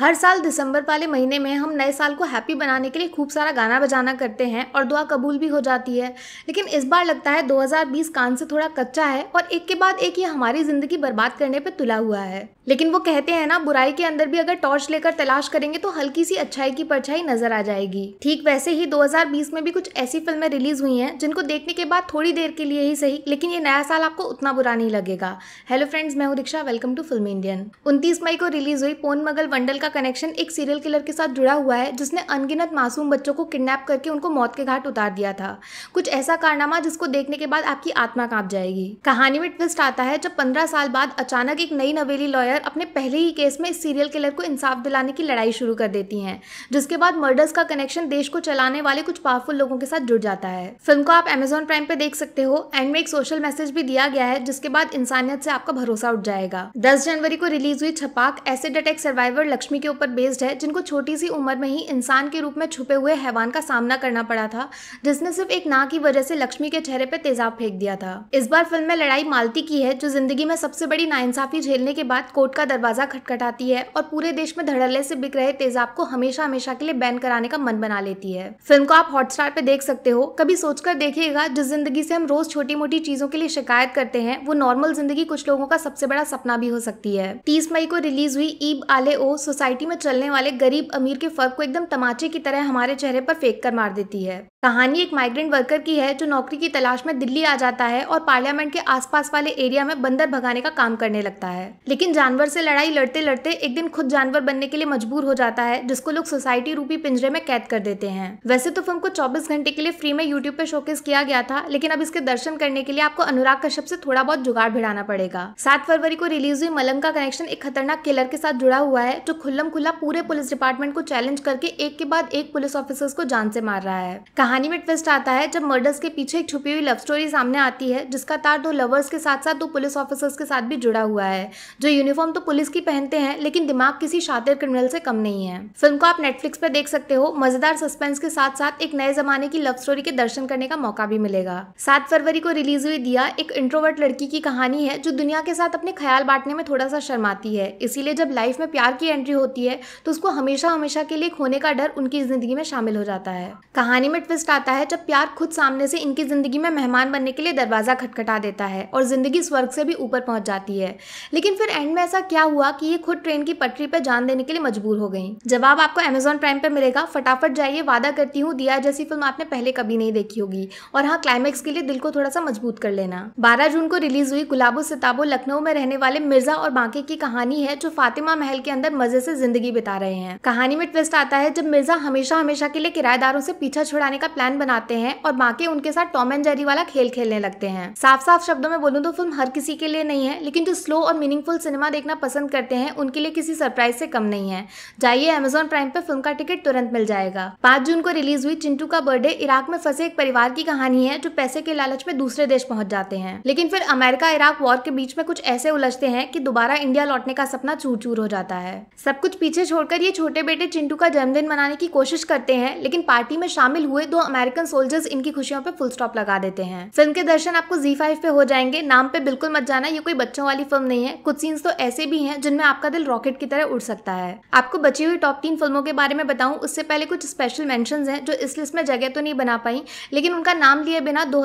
हर साल दिसंबर वाले महीने में हम नए साल को हैप्पी बनाने के लिए खूब सारा गाना बजाना करते हैं और दुआ कबूल भी हो जाती है लेकिन इस बार लगता है 2020 कान से थोड़ा कच्चा है और एक के बाद एक ये हमारी ज़िंदगी बर्बाद करने पर तुला हुआ है लेकिन वो कहते हैं ना बुराई के अंदर भी अगर टॉर्च लेकर तलाश करेंगे तो हल्की सी अच्छाई की परछाई नजर आ जाएगी ठीक वैसे ही 2020 में भी कुछ ऐसी फिल्में रिलीज हुई हैं जिनको देखने के बाद थोड़ी देर के लिए ही सही लेकिन ये नया साल आपको उतना बुरा नहीं लगेगा हेलो फ्रेंड्स मैं हूँ Diksha welcome to film Indian उनतीस मई को रिलीज हुई पोन मगल वंडल का कनेक्शन एक सीरियल किलर के साथ जुड़ा हुआ है जिसने अनगिनत मासूम बच्चों को किडनैप करके उनको मौत के घाट उतार दिया था कुछ ऐसा कारनामा जिसको देखने के बाद आपकी आत्मा कांप जाएगी कहानी में ट्विस्ट आता है जब पंद्रह साल बाद अचानक एक नई नवेली लॉयर अपने पहले ही केस में इस सीरियल किलर को इंसाफ दिलाने की लड़ाई शुरू कर देती है जिसके बाद मर्डर्स का कनेक्शन देश को चलाने वाले कुछ पावरफुल लोगों के साथ जुड़ जाता है फिल्म को आप एमेजोन प्राइम पे देख सकते हो एंड में एक सोशल मैसेज भी दिया गया है जिसके बाद इंसानियत से आपका भरोसा उठ जाएगा दस जनवरी को रिलीज हुई Chhapaak acid attack survivor Laxmi Laxmi के ऊपर बेस्ड है जिनको छोटी सी उम्र में ही इंसान के रूप में छुपे हुए हैवान का सामना करना पड़ा था जिसने सिर्फ एक ना की वजह से लक्ष्मी के चेहरे पर तेजाब फेंक दिया था इस बार फिल्म में लड़ाई मालती की है जो जिंदगी में सबसे बड़ी नाइंसाफी झेलने के बाद कोर्ट का दरवाजा खटखटाती है और पूरे देश में धड़ल्ले से बिक रहे तेजाब को हमेशा हमेशा के लिए बैन कराने का मन बना लेती है फिल्म को आप हॉटस्टार पे देख सकते हो कभी सोचकर देखिएगा जिस जिंदगी से हम रोज छोटी मोटी चीजों के लिए शिकायत करते हैं वो नॉर्मल जिंदगी कुछ लोगों का सबसे बड़ा सपना भी हो सकती है तीस मई को रिलीज हुई ईब आले ओ सोसाइटी सोसाइटी में चलने वाले गरीब अमीर के फ़र्क को एकदम तमाचे की तरह हमारे चेहरे पर फेंक कर मार देती है कहानी एक माइग्रेंट वर्कर की है जो नौकरी की तलाश में दिल्ली आ जाता है और पार्लियामेंट के आसपास वाले एरिया में बंदर भगाने का काम करने लगता है लेकिन जानवर से लड़ाई लड़ते लड़ते एक दिन खुद जानवर बनने के लिए मजबूर हो जाता है जिसको लोग सोसाइटी रूपी पिंजरे में कैद कर देते हैं वैसे तो फिल्म को चौबीस घंटे के लिए फ्री में यूट्यूब पे शोकेस किया गया था लेकिन अब इसके दर्शन करने के लिए आपको अनुराग कश्यप से थोड़ा बहुत जुगाड़ भिड़ाना पड़ेगा सात फरवरी को रिलीज हुई मलंग का कनेक्शन एक खतरनाक किलर के साथ जुड़ा हुआ है जो खुल्लम खुल्ला पूरे पुलिस डिपार्टमेंट को चैलेंज करके एक के बाद एक पुलिस ऑफिसर्स को जान से मार रहा है कहानी में ट्विस्ट आता है जब मर्डर्स के पीछे एक छुपी हुई लव स्टोरी सामने आती है जिसका तार दो लवर्स के साथ साथ दो पुलिस ऑफिसर्स के साथ भी जुड़ा हुआ है जो यूनिफॉर्म तो पुलिस की पहनते हैं लेकिन दिमाग किसी शातिर क्रिमिनल से कम नहीं है फिल्म को आप नेटफ्लिक्स पर देख सकते हो मजेदार सस्पेंस के साथ साथ एक नए जमाने की लव स्टोरी के दर्शन करने का मौका भी मिलेगा सात फरवरी को रिलीज हुई दिया एक इंट्रोवर्ट लड़की की कहानी है जो दुनिया के साथ अपने ख्याल बांटने में थोड़ा सा शर्माती है इसीलिए जब लाइफ में प्यार की एंट्री होती है तो उसको हमेशा हमेशा के लिए खोने का डर उनकी जिंदगी में शामिल हो जाता है कहानी में ट्विस्ट आता है जब प्यार खुद सामने से इनकी जिंदगी में मेहमान बनने के लिए दरवाजा खटखटा देता है और जिंदगी स्वर्ग से भी ऊपर पहुंच जाती है लेकिन फिर एंड में ऐसा क्या हुआ कि ये खुद ट्रेन की पटरी पर जान देने के लिए मजबूर हो गई जवाब आपको अमेजोन प्राइम पर मिलेगा फटाफट जाइए वादा करती हूँ दिया जैसी फिल्म आपने पहले कभी नहीं देखी होगी और हाँ क्लाइमैक्स के लिए दिल को थोड़ा सा मजबूत कर लेना बारह जून को रिलीज हुई गुलाबो सिताबो लखनऊ में रहने वाले मिर्जा और बांके की कहानी है जो फातिमा महल के अंदर मजे से जिंदगी बिता रहे हैं कहानी में ट्विस्ट आता है जब मिर्जा हमेशा हमेशा के लिए किराएदारों से पीछा छुड़ाने का प्लान बनाते हैं और बाकी उनके साथ टॉम एंड जेरी वाला खेल खेलने लगते हैं साफ साफ शब्दों में बोलूं तो फिल्म हर किसी के लिए नहीं है लेकिन जो स्लो और मीनिंगफुल सिनेमा देखना पसंद करते हैं उनके लिए किसी सरप्राइज से कम नहीं है जाइए अमेजोन प्राइम पर फिल्म का टिकट तुरंत मिल जाएगा पाँच जून को रिलीज हुई चिंटू का बर्थडे इराक में फंसे एक परिवार की कहानी है जो पैसे के लालच में दूसरे देश पहुंच जाते हैं लेकिन फिर अमेरिका इराक वॉर के बीच में कुछ ऐसे उलझते हैं कि दोबारा इंडिया लौटने का सपना चूर चूर हो जाता है सब कुछ पीछे छोड़कर ये छोटे बेटे चिंटू का जन्मदिन मनाने की कोशिश करते हैं लेकिन पार्टी में शामिल हुए दो अमेरिकन सोल्जर्स इनकी खुशियों पे फुल स्टॉप लगा देते हैं फिल्म के दर्शन आपको जी फाइव पे हो जाएंगे नाम पे बिल्कुल मत जाना ये कोई बच्चों वाली फिल्म नहीं है कुछ सीन्स तो ऐसे भी हैं जिनमें आपका दिल रॉकेट की तरह उड़ सकता है आपको बची हुई टॉप तीन फिल्मों के बारे में बताऊं उससे पहले कुछ स्पेशल मेंशंस हैं जो इस लिस्ट में जगह तो नहीं बना पाई लेकिन उनका नाम लिए बिना दो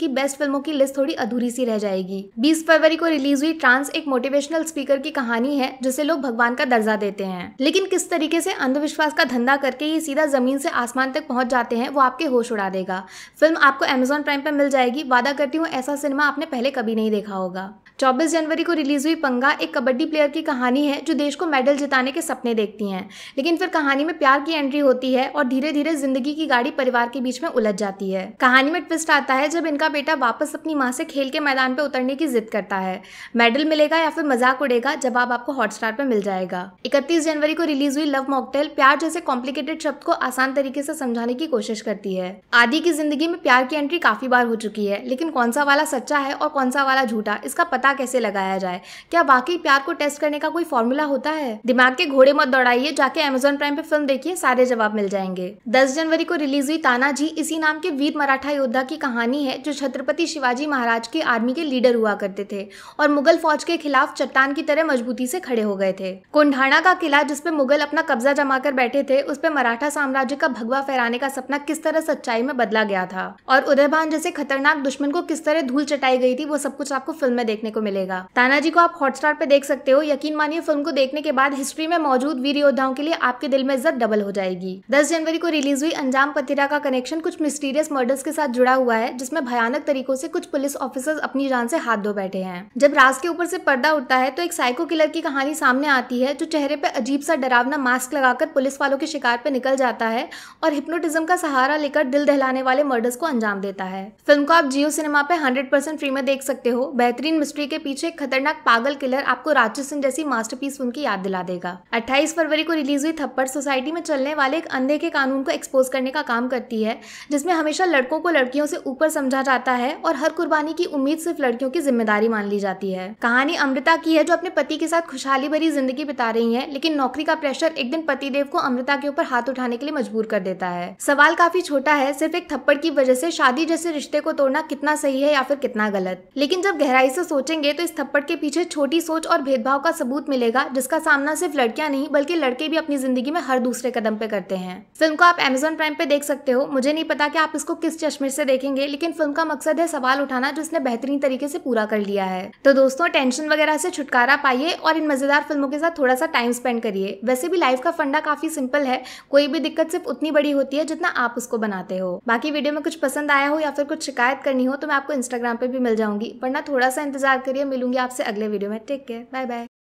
की बेस्ट फिल्मों की लिस्ट थोड़ी अधूरी सी रह जाएगी बीस फरवरी को रिलीज हुई ट्रांस एक मोटिवेशनल स्पीकर की कहानी है जिसे लोग भगवान का दर्जा देते हैं लेकिन किस तरीके से अंधविश्वास का धंधा करके ये सीधा जमीन से आसमान तक पहुंच जाते हैं वो आपके होश उड़ा देगा फिल्म आपको अमेजॉन प्राइम पर मिल जाएगी वादा करती हूँ ऐसा सिनेमा आपने पहले कभी नहीं देखा होगा 24 जनवरी को रिलीज़ हुई पंगा एक कबड्डी प्लेयर की कहानी है जो देश को मेडल जिताने के सपने देखती हैं लेकिन फिर कहानी में प्यार की एंट्री होती है और धीरे धीरे जिंदगी की गाड़ी परिवार के बीच में उलझ जाती है कहानी में ट्विस्ट आता है जब इनका बेटा वापस अपनी माँ से खेल के मैदान पर उतरने की जिद करता है मेडल मिलेगा या फिर मजाक उड़ेगा जवाब आपको हॉटस्टार पर मिल जाएगा इकतीस जनवरी को रिलीज हुई लव मॉकटेल प्यार जैसे कॉम्प्लिकेटेड शब्द को आसान तरीके से समझाने की कोशिश करती है आदि की जिंदगी में प्यार की एंट्री काफी बार हो चुकी है लेकिन कौन सा वाला सच्चा है और कौन सा वाला झूठा इसका पता पता कैसे लगाया जाए क्या वाकई प्यार को टेस्ट करने का कोई फॉर्मूला होता है दिमाग के घोड़े मत दौड़ाइए जाके अमेजोन प्राइम पे फिल्म देखिए सारे जवाब मिल जाएंगे दस जनवरी को रिलीज हुई ताना जी इसी नाम के वीर मराठा योद्धा की कहानी है जो छत्रपति शिवाजी महाराज की आर्मी के लीडर हुआ करते थे और मुगल फौज के खिलाफ चट्टान की तरह मजबूती से खड़े हो गए थे कोंढाणा का किला जिसपे मुगल अपना कब्जा जमा कर बैठे थे उस पर मराठा साम्राज्य का भगवा फहराने का सपना किस तरह सच्चाई में बदला गया था और उदयभान जैसे खतरनाक दुश्मन को किस तरह धूल चटाई गई थी वो सब कुछ आपको फिल्म में देखने को को मिलेगा तानाजी को आप हॉटस्टार पे देख सकते हो यकीन मानिए फिल्म को देखने के बाद हिस्ट्री में मौजूद वीर योद्धाओं के लिए आपके दिल में इज्जत डबल हो जाएगी दस जनवरी को रिलीज हुई अंजाम पथिरा का कनेक्शन कुछ मिस्टीरियस मर्डर्स के साथ जुड़ा हुआ है जिसमें भयानक तरीकों से कुछ पुलिस ऑफिसर्स अपनी जान से हाथ धो बैठे हैं जब राज के ऊपर से पर्दा उठता है तो एक साइको किलर की कहानी सामने आती है जो चेहरे पे अजीब सा डरावना मास्क लगाकर पुलिस वालों के शिकार पे निकल जाता है और हिप्नोटिज्म का सहारा लेकर दिल दहलाने वाले मर्डर्स को अंजाम देता है फिल्म को आप जियो सिनेमा पे हंड्रेड परसेंट फ्री में देख सकते हो बेहतरीन मिस्ट्री के पीछे एक खतरनाक पागल किलर आपको राजस्थान जैसी मास्टरपीस फिल्म की याद दिला देगा 28 फरवरी को रिलीज हुई थप्पड़ सोसाइटी में चलने वाले एक अंधे के कानून को एक्सपोज करने का काम करती है जिसमें हमेशा लड़कों को लड़कियों से ऊपर समझा जाता है और हर कुर्बानी की उम्मीद सिर्फ लड़कियों की जिम्मेदारी मान ली जाती है कहानी अमृता की है जो अपने पति के साथ खुशहाली भरी जिंदगी बिता रही है लेकिन नौकरी का प्रेशर एक दिन पतिदेव को अमृता के ऊपर हाथ उठाने के लिए मजबूर कर देता है सवाल काफी छोटा है सिर्फ एक थप्पड़ की वजह से शादी जैसे रिश्ते को तोड़ना कितना सही है या फिर कितना गलत लेकिन जब गहराई से सोचेंगे सोचेंगे तो इस थप्पड़ के पीछे छोटी सोच और भेदभाव का सबूत मिलेगा जिसका सामना सिर्फ लड़कियां नहीं बल्कि लड़के भी अपनी जिंदगी में हर दूसरे कदम पे करते हैं फिल्म को आप एमेजोन प्राइम पे देख सकते हो मुझे नहीं पता कि आप इसको किस चश्मे से देखेंगे लेकिन फिल्म का मकसद है सवाल उठाना जो इसने बेहतरीन तरीके से पूरा कर लिया है तो दोस्तों टेंशन वगैरह से छुटकारा पाइए और इन मजेदार फिल्मों के साथ थोड़ा सा टाइम स्पेंड करिए वैसे भी लाइफ का फंडा काफी सिंपल है कोई भी दिक्कत सिर्फ उतनी बड़ी होती है जितना आप उसको बनाते हो बाकी वीडियो में कुछ पसंद आया हो या फिर कुछ शिकायत करनी हो तो मैं आपको इंस्टाग्राम पे भी मिल जाऊंगी पर थोड़ा सा इंतजार करिए मिलूंगी आपसे अगले वीडियो में टेक केयर बाय बाय